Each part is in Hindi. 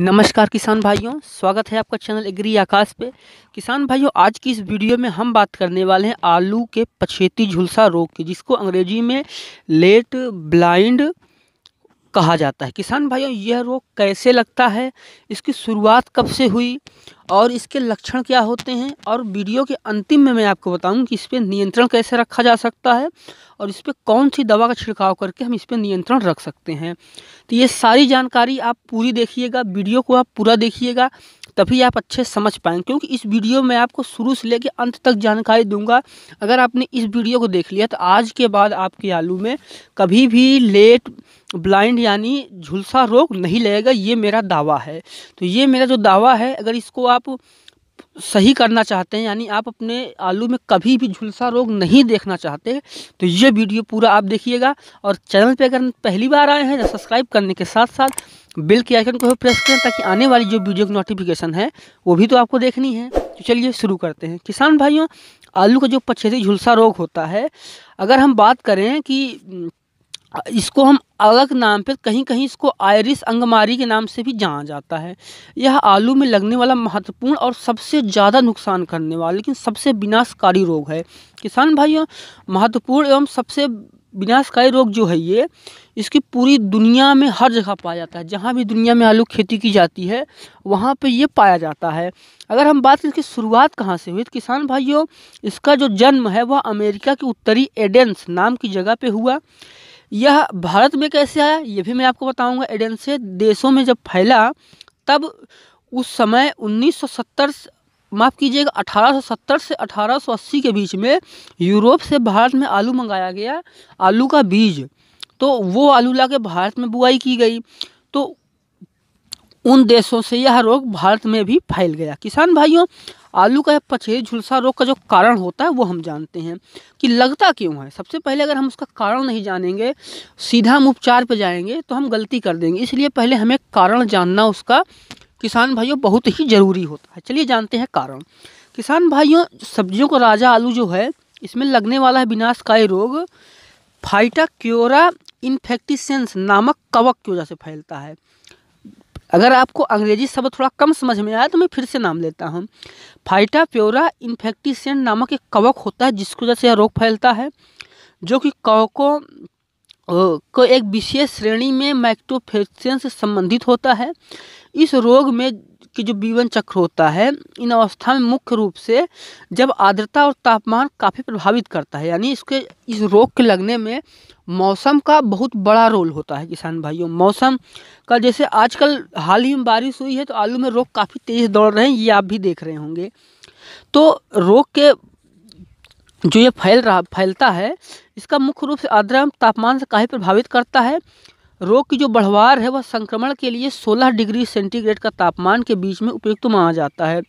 नमस्कार किसान भाइयों स्वागत है आपका चैनल एग्री आकाश पे किसान भाइयों आज की इस वीडियो में हम बात करने वाले हैं आलू के पछेती झुलसा रोग की जिसको अंग्रेजी में लेट ब्लाइंड कहा जाता है किसान भाइयों यह रोग कैसे लगता है इसकी शुरुआत कब से हुई और इसके लक्षण क्या होते हैं और वीडियो के अंतिम में मैं आपको बताऊं कि इस पर नियंत्रण कैसे रखा जा सकता है और इस पर कौन सी दवा का छिड़काव करके हम इस पर नियंत्रण रख सकते हैं तो ये सारी जानकारी आप पूरी देखिएगा वीडियो को आप पूरा देखिएगा तभी आप अच्छे समझ पाएंगे क्योंकि इस वीडियो में आपको शुरू से लेकर अंत तक जानकारी दूंगा अगर आपने इस वीडियो को देख लिया तो आज के बाद आपके आलू में कभी भी लेट ब्लाइंड यानी झुलसा रोग नहीं लगेगा ये मेरा दावा है तो ये मेरा जो दावा है अगर इसको आप सही करना चाहते हैं यानी आप अपने आलू में कभी भी झुलसा रोग नहीं देखना चाहते तो ये वीडियो पूरा आप देखिएगा और चैनल पे अगर पहली बार आए हैं तो सब्सक्राइब करने के साथ साथ बिल के आइकन को भी प्रेस करें ताकि आने वाली जो वीडियो की नोटिफिकेशन है वो भी तो आपको देखनी है तो चलिए शुरू करते हैं किसान भाइयों आलू का जो पछेती झुलसा रोग होता है अगर हम बात करें कि इसको हम अलग नाम पर कहीं कहीं इसको आयरिस अंगमारी के नाम से भी जाना जाता है यह आलू में लगने वाला महत्वपूर्ण और सबसे ज़्यादा नुकसान करने वाला लेकिन सबसे विनाशकारी रोग है किसान भाइयों महत्वपूर्ण एवं सबसे विनाशकारी रोग जो है ये इसकी पूरी दुनिया में हर जगह पाया जाता है जहाँ भी दुनिया में आलू खेती की जाती है वहाँ पे ये पाया जाता है अगर हम बात करें इसकी शुरुआत कहाँ से हुई तो किसान भाइयों इसका जो जन्म है वह अमेरिका के उत्तरी एडेंस नाम की जगह पे हुआ यह भारत में कैसे आया ये भी मैं आपको बताऊंगा एडेंसे से देशों में जब फैला तब उस समय 1970 माफ़ कीजिएगा 1870 से 1880 के बीच में यूरोप से भारत में आलू मंगाया गया आलू का बीज तो वो आलू ला के भारत में बुआई की गई तो उन देशों से यह रोग भारत में भी फैल गया किसान भाइयों आलू का पछे झुलसा रोग का जो कारण होता है वो हम जानते हैं कि लगता क्यों है सबसे पहले अगर हम उसका कारण नहीं जानेंगे सीधा हम उपचार पर जाएंगे तो हम गलती कर देंगे इसलिए पहले हमें कारण जानना उसका किसान भाइयों बहुत ही ज़रूरी होता है चलिए जानते हैं कारण किसान भाइयों सब्जियों का राजा आलू जो है इसमें लगने वाला है विनाशकारी रोग फाइटा क्योरा इन्फेक्टिसेंस नामक कवक की वजह से फैलता है अगर आपको अंग्रेजी शब्द थोड़ा कम समझ में आया तो मैं फिर से नाम लेता हूँ फाइटा प्योरा इन्फेक्टिसेंट नामक एक कवक होता है जिसकी वजह से यह रोग फैलता है जो कि कवकों को एक विशेष श्रेणी में माइक्रोफेक्शन से संबंधित होता है इस रोग में कि जो बीवन चक्र होता है इन अवस्था में मुख्य रूप से जब आर्द्रता और तापमान काफ़ी प्रभावित करता है यानी इसके इस रोग के लगने में मौसम का बहुत बड़ा रोल होता है किसान भाइयों मौसम का जैसे आजकल हाल ही में बारिश हुई है तो आलू में रोग काफ़ी तेज़ दौड़ रहे हैं ये आप भी देख रहे होंगे तो रोग के जो ये फैल रहा फैलता है इसका मुख्य रूप से आर्द्रा तापमान से काफ़ी प्रभावित करता है रोग की जो बढ़वार है वह संक्रमण के लिए 16 डिग्री सेंटीग्रेड का तापमान के बीच में उपयुक्त माना जाता है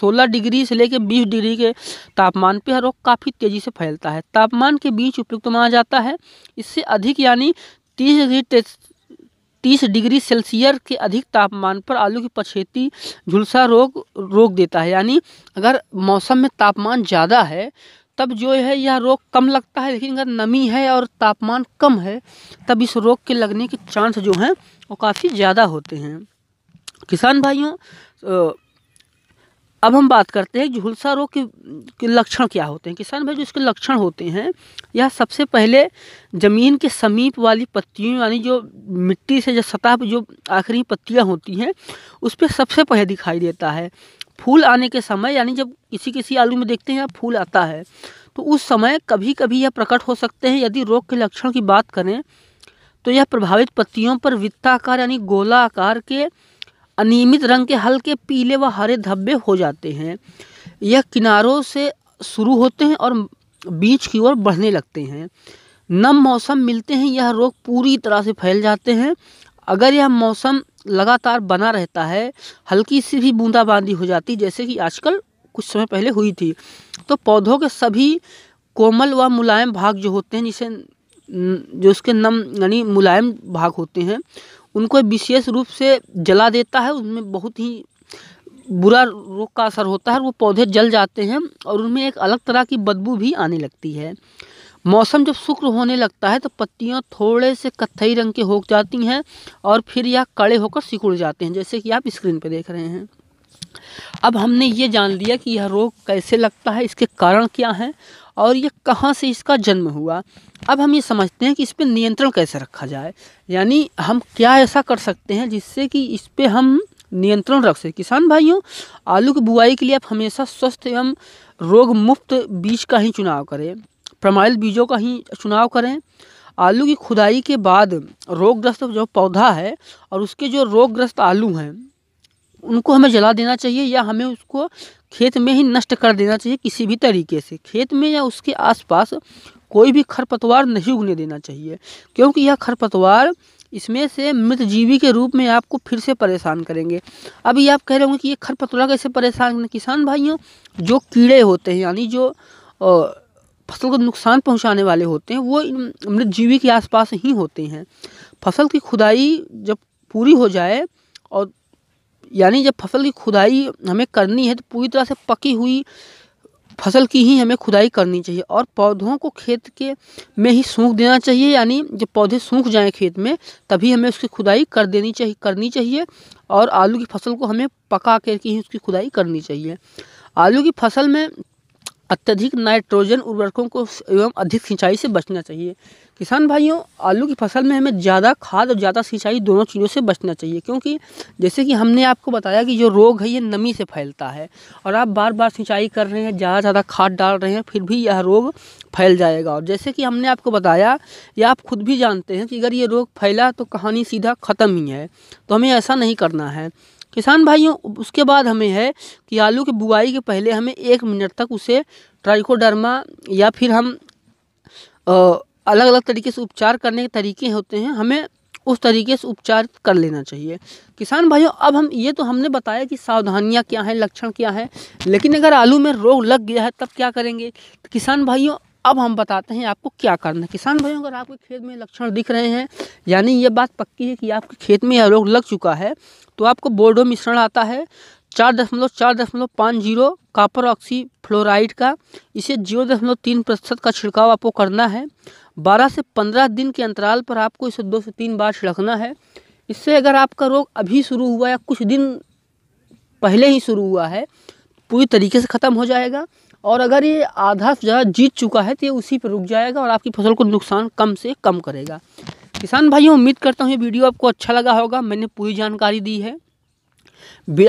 16 डिग्री से लेकर 20 डिग्री के तापमान पर रोग काफ़ी तेज़ी से फैलता है तापमान के बीच उपयुक्त माना जाता है इससे अधिक यानी तीस डिग्री तीस डिग्री सेल्सियस के अधिक तापमान पर आलू की पछेती झुलसा रोग रोक देता है यानी अगर मौसम में तापमान ज़्यादा है तब जो है यह रोग कम लगता है लेकिन अगर नमी है और तापमान कम है तब इस रोग के लगने के चांस जो हैं वो काफ़ी ज़्यादा होते हैं किसान भाइयों अब हम बात करते हैं झुलसा रोग के, के लक्षण क्या होते हैं किसान भाई जो इसके लक्षण होते हैं यह सबसे पहले ज़मीन के समीप वाली पत्तियों यानी जो मिट्टी से जो सतह पर जो आखिरी पत्तियाँ होती हैं उस पर सबसे पहले दिखाई देता है फूल आने के समय यानी जब किसी किसी आलू में देखते हैं फूल आता है तो उस समय कभी कभी यह प्रकट हो सकते हैं यदि रोग के लक्षण की बात करें तो यह प्रभावित पत्तियों पर वित्ताकार यानी गोला आकार के अनियमित रंग के हल्के पीले व हरे धब्बे हो जाते हैं यह किनारों से शुरू होते हैं और बीच की ओर बढ़ने लगते हैं नम मौसम मिलते हैं यह रोग पूरी तरह से फैल जाते हैं अगर यह मौसम लगातार बना रहता है हल्की सी भी बूंदाबांदी हो जाती जैसे कि आजकल कुछ समय पहले हुई थी तो पौधों के सभी कोमल व मुलायम भाग जो होते हैं जिसे जो उसके नम यानी मुलायम भाग होते हैं उनको विशेष रूप से जला देता है उनमें बहुत ही बुरा रोग का असर होता है वो पौधे जल जाते हैं और उनमें एक अलग तरह की बदबू भी आने लगती है मौसम जब शुक्र होने लगता है तो पत्तियाँ थोड़े से कत्थई रंग के हो जाती हैं और फिर यह कड़े होकर सिकुड़ जाते हैं जैसे कि आप स्क्रीन पर देख रहे हैं अब हमने ये जान लिया कि यह रोग कैसे लगता है इसके कारण क्या हैं और ये कहाँ से इसका जन्म हुआ अब हम ये समझते हैं कि इस पर नियंत्रण कैसे रखा जाए यानी हम क्या ऐसा कर सकते हैं जिससे कि इस पर हम नियंत्रण रख सकें किसान भाइयों आलू की बुआई के लिए आप हमेशा स्वस्थ एवं रोग मुक्त बीज का ही चुनाव करें प्रमाइल बीजों का ही चुनाव करें आलू की खुदाई के बाद रोगग्रस्त जो पौधा है और उसके जो रोगग्रस्त आलू हैं उनको हमें जला देना चाहिए या हमें उसको खेत में ही नष्ट कर देना चाहिए किसी भी तरीके से खेत में या उसके आसपास कोई भी खरपतवार नहीं उगने देना चाहिए क्योंकि यह खरपतवार इसमें से मृत जीवी के रूप में आपको फिर से परेशान करेंगे अभी आप कह रहे होंगे कि ये खरपतवार कैसे परेशान किसान भाइयों जो कीड़े होते हैं यानी जो फसल को नुकसान पहुंचाने वाले होते हैं वो मृत जीवी के आसपास ही होते हैं फसल की खुदाई जब पूरी हो जाए और यानी जब फसल की खुदाई हमें करनी है तो पूरी तरह से पकी हुई फसल की ही हमें खुदाई करनी चाहिए और पौधों को खेत के में ही सूख देना चाहिए यानी जब पौधे सूख जाएं खेत में तभी हमें उसकी खुदाई कर देनी चाहिए करनी चाहिए और आलू की फसल को हमें पका करके ही उसकी खुदाई करनी चाहिए आलू की फसल में अत्यधिक नाइट्रोजन उर्वरकों को एवं अधिक सिंचाई से बचना चाहिए किसान भाइयों आलू की फसल में हमें ज़्यादा खाद और ज़्यादा सिंचाई दोनों चीज़ों से बचना चाहिए क्योंकि जैसे कि हमने आपको बताया कि जो रोग है ये नमी से फैलता है और आप बार बार सिंचाई कर रहे हैं ज़्यादा ज़्यादा खाद डाल रहे हैं फिर भी यह रोग फैल जाएगा और जैसे कि हमने आपको बताया या आप खुद भी जानते हैं कि अगर ये रोग फैला तो कहानी सीधा ख़त्म ही है तो हमें ऐसा नहीं करना है किसान भाइयों उसके बाद हमें है कि आलू की बुआई के पहले हमें एक मिनट तक उसे ट्राइकोडर्मा या फिर हम अलग अलग तरीके से उपचार करने के तरीके होते हैं हमें उस तरीके से उपचार कर लेना चाहिए किसान भाइयों अब हम ये तो हमने बताया कि सावधानियाँ क्या हैं लक्षण क्या है लेकिन अगर आलू में रोग लग गया है तब क्या करेंगे किसान भाइयों अब हम बताते हैं आपको क्या करना किसान भाइयों अगर आपके खेत में लक्षण दिख रहे हैं यानी ये बात पक्की है कि आपके खेत में यह रोग लग चुका है तो आपको बोर्डो मिश्रण आता है चार दशमलव चार दशमलव पाँच जीरो कापर ऑक्सी फ्लोराइड का इसे जीरो दशमलव तीन प्रतिशत का छिड़काव आपको करना है बारह से पंद्रह दिन के अंतराल पर आपको इसे दो से तीन बार छिड़कना है इससे अगर आपका रोग अभी शुरू हुआ या कुछ दिन पहले ही शुरू हुआ है तो पूरी तरीके से ख़त्म हो जाएगा और अगर ये आधा से ज़्यादा जीत चुका है तो ये उसी पर रुक जाएगा और आपकी फसल को नुकसान कम से कम करेगा किसान भाइयों उम्मीद करता हूँ ये वीडियो आपको अच्छा लगा होगा मैंने पूरी जानकारी दी है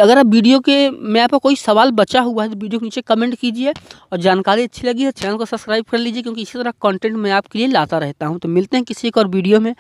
अगर आप वीडियो के में आपका कोई सवाल बचा हुआ है तो वीडियो के नीचे कमेंट कीजिए और जानकारी अच्छी लगी है तो चैनल को सब्सक्राइब कर लीजिए क्योंकि इसी तरह कंटेंट मैं आपके लिए लाता रहता हूँ तो मिलते हैं किसी एक और वीडियो में